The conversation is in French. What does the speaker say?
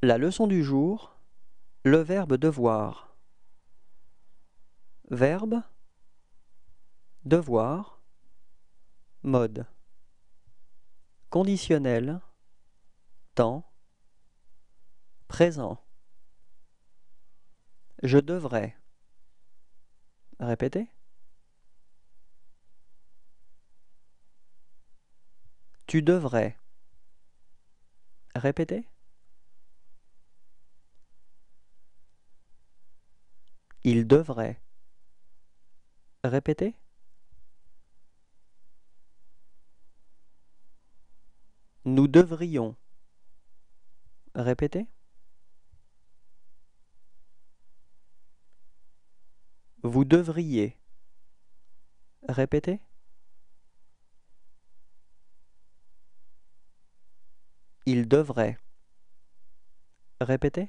La leçon du jour, le verbe devoir. Verbe, devoir, mode. Conditionnel, temps, présent. Je devrais. répéter Tu devrais. répéter Il devrait. répéter Nous devrions. répéter. Vous devriez. répéter. Il devrait. répéter